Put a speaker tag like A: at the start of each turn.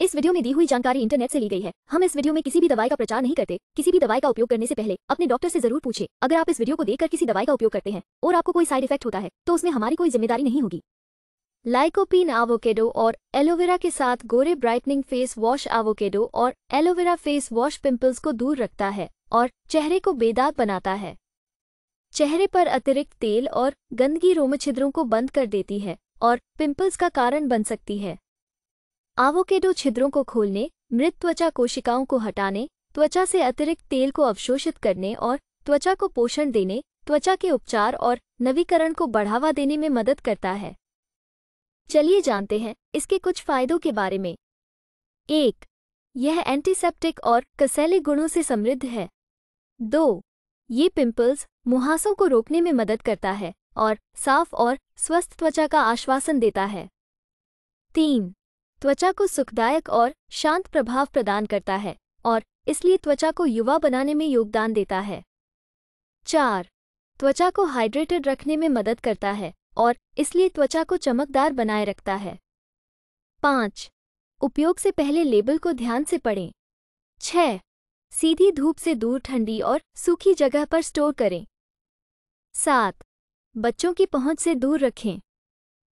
A: इस वीडियो में दी हुई जानकारी इंटरनेट से ली गई है हम इस वीडियो में किसी भी दवाई का प्रचार नहीं करते किसी भी दवाई का उपयोग करने से पहले अपने डॉक्टर से जरूर पूछे अगर आप इस वीडियो को देखकर किसी दवाई का उपयोग करते हैं और आपको कोई साइड इफेक्ट होता है तो उसमें हमारी कोई जिम्मेदारी नहीं होगी लाइकोपीन आवोकेडो और एलोवेरा के साथ गोरे ब्राइटनिंग फेस वॉश आवोकेडो और एलोवेरा फेस वॉश पिम्पल्स को दूर रखता है और चेहरे को बेदाग बनाता है चेहरे पर अतिरिक्त तेल और गंदगी रोमछिद्रों को बंद कर देती है और पिंपल्स का कारण बन सकती है आवोकेडो छिद्रों को खोलने मृत त्वचा कोशिकाओं को हटाने त्वचा से अतिरिक्त तेल को अवशोषित करने और त्वचा को पोषण देने त्वचा के उपचार और नवीकरण को बढ़ावा देने में मदद करता है चलिए जानते हैं इसके कुछ फायदों के बारे में एक यह एंटीसेप्टिक और कसैले गुणों से समृद्ध है दो ये पिंपल्स मुहासों को रोकने में मदद करता है और साफ और स्वस्थ त्वचा का आश्वासन देता है तीन त्वचा को सुखदायक और शांत प्रभाव प्रदान करता है और इसलिए त्वचा को युवा बनाने में योगदान देता है चार त्वचा को हाइड्रेटेड रखने में मदद करता है और इसलिए त्वचा को चमकदार बनाए रखता है पाँच उपयोग से पहले लेबल को ध्यान से पढ़ें छह सीधी धूप से दूर ठंडी और सूखी जगह पर स्टोर करें सात बच्चों की पहुंच से दूर रखें